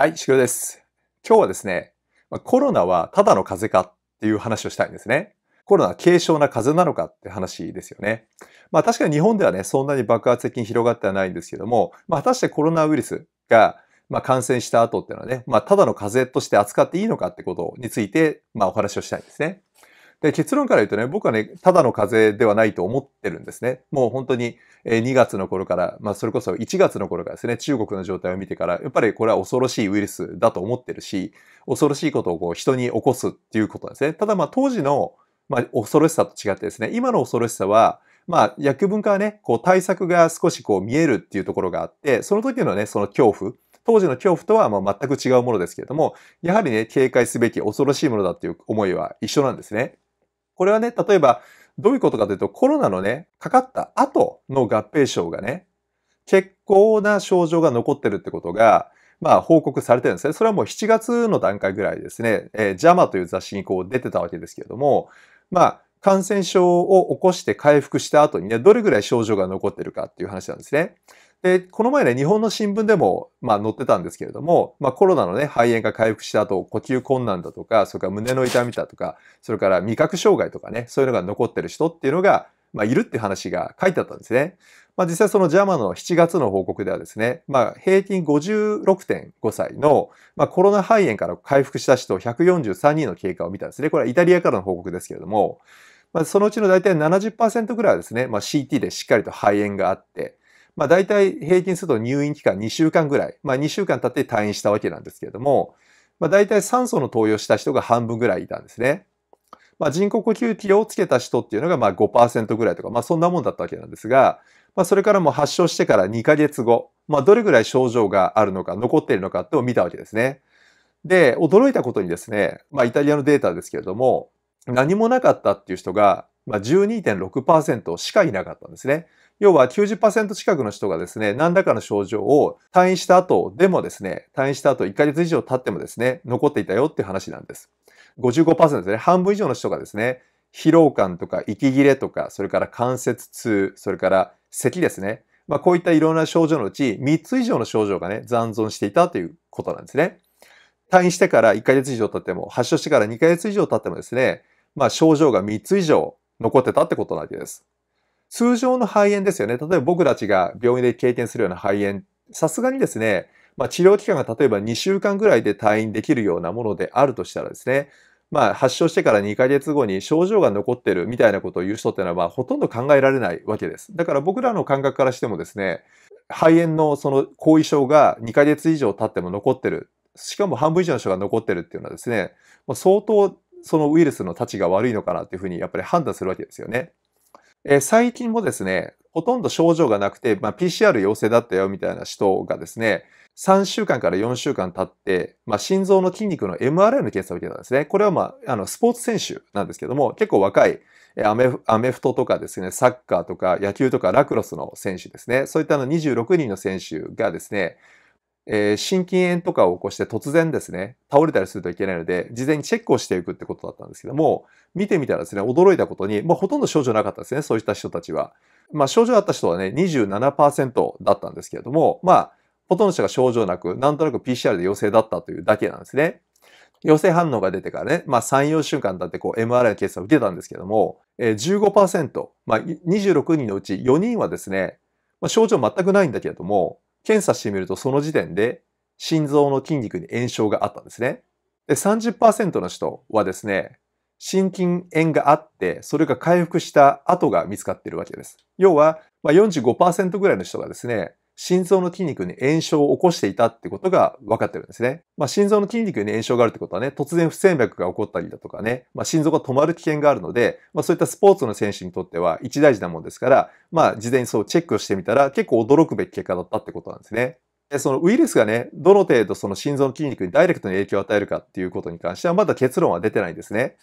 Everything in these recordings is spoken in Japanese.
はい、しげです。今日はですね、コロナはただの風邪かっていう話をしたいんですね。コロナは軽症な風邪なのかって話ですよね。まあ確かに日本ではね、そんなに爆発的に広がってはないんですけども、まあ果たしてコロナウイルスがまあ感染した後っていうのはね、まあただの風邪として扱っていいのかってことについて、まあお話をしたいんですね。で、結論から言うとね、僕はね、ただの風邪ではないと思ってるんですね。もう本当に2月の頃から、まあそれこそ1月の頃からですね、中国の状態を見てから、やっぱりこれは恐ろしいウイルスだと思ってるし、恐ろしいことをこう人に起こすっていうことですね。ただまあ当時の、まあ、恐ろしさと違ってですね、今の恐ろしさは、まあ、薬文化はね、こう対策が少しこう見えるっていうところがあって、その時のね、その恐怖、当時の恐怖とはまあ全く違うものですけれども、やはりね、警戒すべき恐ろしいものだっていう思いは一緒なんですね。これはね、例えば、どういうことかというと、コロナのね、かかった後の合併症がね、結構な症状が残ってるってことが、まあ、報告されてるんですね。それはもう7月の段階ぐらいですね、えー、JAMA という雑誌にこう出てたわけですけれども、まあ、感染症を起こして回復した後にね、どれぐらい症状が残ってるかっていう話なんですね。で、この前ね、日本の新聞でも、まあ、載ってたんですけれども、まあ、コロナのね、肺炎が回復した後、呼吸困難だとか、それから胸の痛みだとか、それから味覚障害とかね、そういうのが残ってる人っていうのが、まあ、いるって話が書いてあったんですね。まあ、実際そのジャマの7月の報告ではですね、まあ、平均56.5歳の、まあ、コロナ肺炎から回復した人143人の経過を見たんですね。これはイタリアからの報告ですけれども、まあ、そのうちの大体70%ぐらいはですね、まあ、CT でしっかりと肺炎があって、まあ、大体平均すると入院期間2週間ぐらい、まあ、2週間経って退院したわけなんですけれども、まあ、大体酸素の投与した人が半分ぐらいいたんですね。まあ、人工呼吸器をつけた人っていうのがまあ5%ぐらいとか、まあ、そんなもんだったわけなんですが、まあ、それからもう発症してから2ヶ月後、まあ、どれぐらい症状があるのか、残っているのかってを見たわけですね。で、驚いたことにですね、まあ、イタリアのデータですけれども、何もなかったっていう人が、まあ、12.6%しかいなかったんですね。要は90%近くの人がですね、何らかの症状を退院した後でもですね、退院した後1ヶ月以上経ってもですね、残っていたよって話なんです。55%ですね、半分以上の人がですね、疲労感とか息切れとか、それから関節痛、それから咳ですね。まあこういったいろんな症状のうち3つ以上の症状がね、残存していたということなんですね。退院してから1ヶ月以上経っても、発症してから2ヶ月以上経ってもですね、まあ症状が3つ以上残ってたってことなわけです。通常の肺炎ですよね。例えば僕たちが病院で経験するような肺炎、さすがにですね、まあ、治療期間が例えば2週間ぐらいで退院できるようなものであるとしたらですね、まあ、発症してから2ヶ月後に症状が残ってるみたいなことを言う人っていうのは、まあ、ほとんど考えられないわけです。だから僕らの感覚からしてもですね、肺炎のその後遺症が2ヶ月以上経っても残ってる。しかも半分以上の人が残ってるっていうのはですね、相当そのウイルスの立ちが悪いのかなっていうふうにやっぱり判断するわけですよね。え最近もですね、ほとんど症状がなくて、まあ、PCR 陽性だったよみたいな人がですね、3週間から4週間経って、まあ、心臓の筋肉の MRI の検査を受けたんですね。これは、まあ、あの、スポーツ選手なんですけども、結構若い、アメアメフトとかですね、サッカーとか野球とかラクロスの選手ですね。そういったの26人の選手がですね、えー、心筋炎とかを起こして突然ですね、倒れたりするといけないので、事前にチェックをしていくってことだったんですけども、見てみたらですね、驚いたことに、まあ、ほとんど症状なかったですね、そういった人たちは。まあ、症状あった人はね、27%だったんですけれども、まあ、ほとんどの人が症状なく、なんとなく PCR で陽性だったというだけなんですね。陽性反応が出てからね、まあ3、4週間経ってこう MRI の検査を受けたんですけども、えー、15%、まあ26人のうち4人はですね、まあ、症状全くないんだけれども、検査してみるとその時点で心臓の筋肉に炎症があったんですね。で、30%の人はですね、心筋炎があって、それが回復した後が見つかっているわけです。要は、まあ45、45%ぐらいの人がですね、心臓の筋肉に炎症を起こしていたってことが分かってるんですね。まあ、心臓の筋肉に炎症があるってことはね、突然不整脈が起こったりだとかね、まあ、心臓が止まる危険があるので、まあ、そういったスポーツの選手にとっては一大事なもんですから、まあ、事前にそうチェックをしてみたら結構驚くべき結果だったってことなんですね。でそのウイルスがね、どの程度その心臓の筋肉にダイレクトに影響を与えるかっていうことに関してはまだ結論は出てないんですね。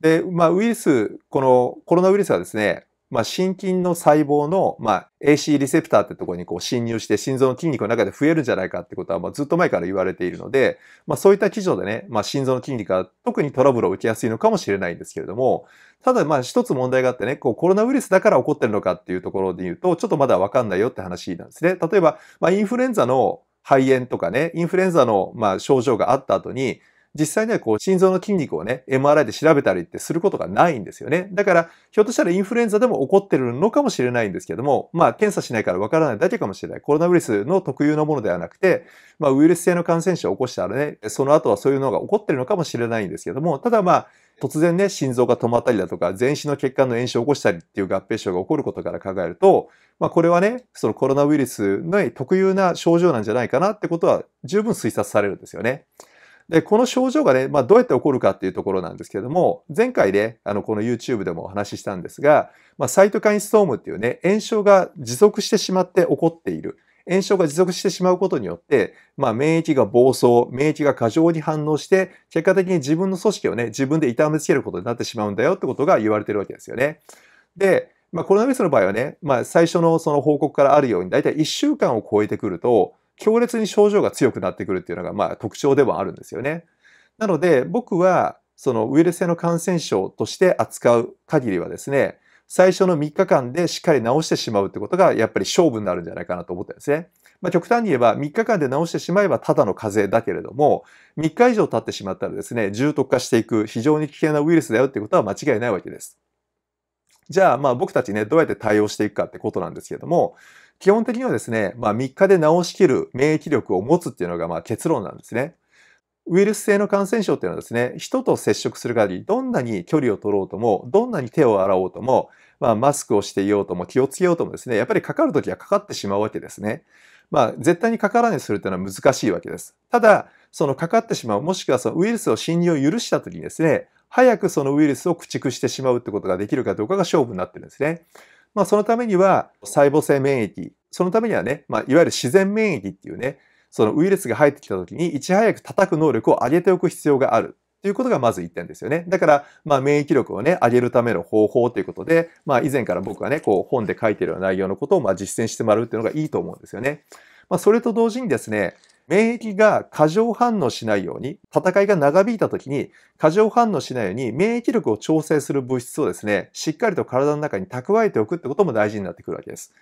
で、まあ、ウイルス、このコロナウイルスはですね、まあ、心筋の細胞の、まあ、AC リセプターってところにこう侵入して心臓の筋肉の中で増えるんじゃないかってことは、まあ、ずっと前から言われているので、まあ、そういった基準でね、まあ、心臓の筋肉が特にトラブルを受けやすいのかもしれないんですけれども、ただまあ一つ問題があってね、こうコロナウイルスだから起こってるのかっていうところで言うと、ちょっとまだわかんないよって話なんですね。例えば、まあ、インフルエンザの肺炎とかね、インフルエンザのまあ症状があった後に、実際にはこう心臓の筋肉をね、MRI で調べたりってすることがないんですよね。だから、ひょっとしたらインフルエンザでも起こってるのかもしれないんですけども、まあ検査しないからわからないだけかもしれない。コロナウイルスの特有のものではなくて、まあウイルス性の感染症を起こしたらね、その後はそういうのが起こってるのかもしれないんですけども、ただまあ、突然ね、心臓が止まったりだとか、全身の血管の炎症を起こしたりっていう合併症が起こることから考えると、まあこれはね、そのコロナウイルスの特有な症状なんじゃないかなってことは十分推察されるんですよね。で、この症状がね、まあ、どうやって起こるかっていうところなんですけれども、前回ね、あの、この YouTube でもお話ししたんですが、まあ、サイトカインストームっていうね、炎症が持続してしまって起こっている。炎症が持続してしまうことによって、まあ、免疫が暴走、免疫が過剰に反応して、結果的に自分の組織をね、自分で痛めつけることになってしまうんだよってことが言われてるわけですよね。で、まあ、コロナウイルスの場合はね、まあ、最初のその報告からあるように、だいたい1週間を超えてくると、強烈に症状が強くなってくるっていうのが、まあ、特徴ではあるんですよね。なので、僕は、そのウイルス性の感染症として扱う限りはですね、最初の3日間でしっかり治してしまうってことが、やっぱり勝負になるんじゃないかなと思ったんですね。まあ、極端に言えば、3日間で治してしまえばただの風邪だけれども、3日以上経ってしまったらですね、重篤化していく非常に危険なウイルスだよってことは間違いないわけです。じゃあ、まあ僕たちね、どうやって対応していくかってことなんですけれども、基本的にはですね、まあ、3日で治しきる免疫力を持つっていうのがまあ結論なんですね。ウイルス性の感染症っていうのはですね、人と接触する限り、どんなに距離を取ろうとも、どんなに手を洗おうとも、まあ、マスクをしていようとも、気をつけようともですね、やっぱりかかるときはかかってしまうわけですね。まあ、絶対にかからないするていうのは難しいわけです。ただ、そのかかってしまう、もしくはそのウイルスを侵入を許したときにですね、早くそのウイルスを駆逐してしまうってことができるかどうかが勝負になってるんですね。まあ、そのためには細胞性免疫、そのためにはね、まあ、いわゆる自然免疫っていうね、そのウイルスが入ってきた時にいち早く叩く能力を上げておく必要がある。ということがまず1点ですよね。だから、まあ、免疫力をね、上げるための方法ということで、まあ、以前から僕がね、こう、本で書いてるような内容のことを、まあ、実践してもらうっていうのがいいと思うんですよね。まあ、それと同時にですね、免疫が過剰反応しないように、戦いが長引いた時に過剰反応しないように免疫力を調整する物質をですね、しっかりと体の中に蓄えておくってことも大事になってくるわけです。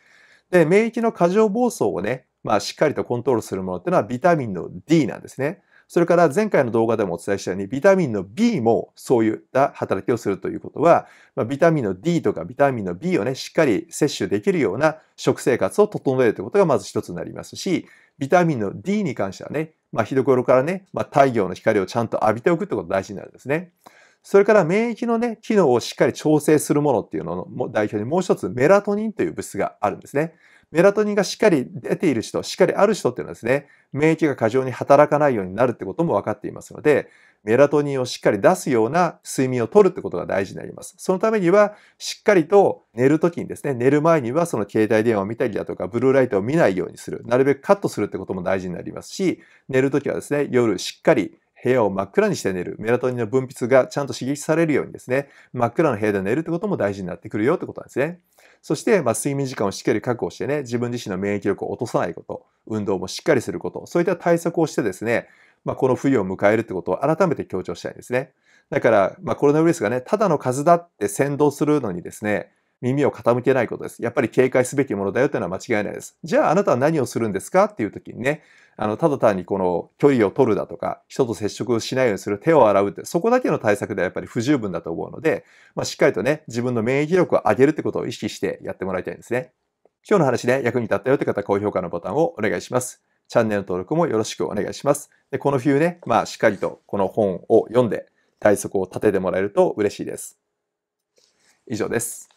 で、免疫の過剰暴走をね、まあしっかりとコントロールするものっていうのはビタミンの D なんですね。それから前回の動画でもお伝えしたようにビタミンの B もそういった働きをするということは、まビタミンの D とかビタミンの B をね、しっかり摂取できるような食生活を整えるということがまず一つになりますし、ビタミンの D に関してはね、まあ、日どころからね、まあ、太陽の光をちゃんと浴びておくってことが大事になるんですね。それから免疫のね、機能をしっかり調整するものっていうのの代表にもう一つメラトニンという物質があるんですね。メラトニンがしっかり出ている人、しっかりある人っていうのはですね、免疫が過剰に働かないようになるってことも分かっていますので、メラトニンをしっかり出すような睡眠をとるってことが大事になります。そのためには、しっかりと寝るときにですね、寝る前にはその携帯電話を見たりだとか、ブルーライトを見ないようにする。なるべくカットするってことも大事になりますし、寝るときはですね、夜しっかり部屋を真っ暗にして寝る。メラトニンの分泌がちゃんと刺激されるようにですね、真っ暗な部屋で寝るってことも大事になってくるよってことなんですね。そして、まあ、睡眠時間をしっかり確保してね、自分自身の免疫力を落とさないこと、運動もしっかりすること、そういった対策をしてですね、まあ、この冬を迎えるってことを改めて強調したいですね。だから、まあ、コロナウイルスがね、ただの風だって先導するのにですね、耳を傾けないことです。やっぱり警戒すべきものだよというのは間違いないです。じゃああなたは何をするんですかっていう時にね、あの、ただ単にこの距離を取るだとか、人と接触をしないようにする、手を洗うって、そこだけの対策ではやっぱり不十分だと思うので、まあ、しっかりとね、自分の免疫力を上げるってことを意識してやってもらいたいんですね。今日の話で役に立ったよって方は高評価のボタンをお願いします。チャンネル登録もよろしくお願いします。でこの冬ね、まあ、しっかりとこの本を読んで、対策を立ててもらえると嬉しいです。以上です。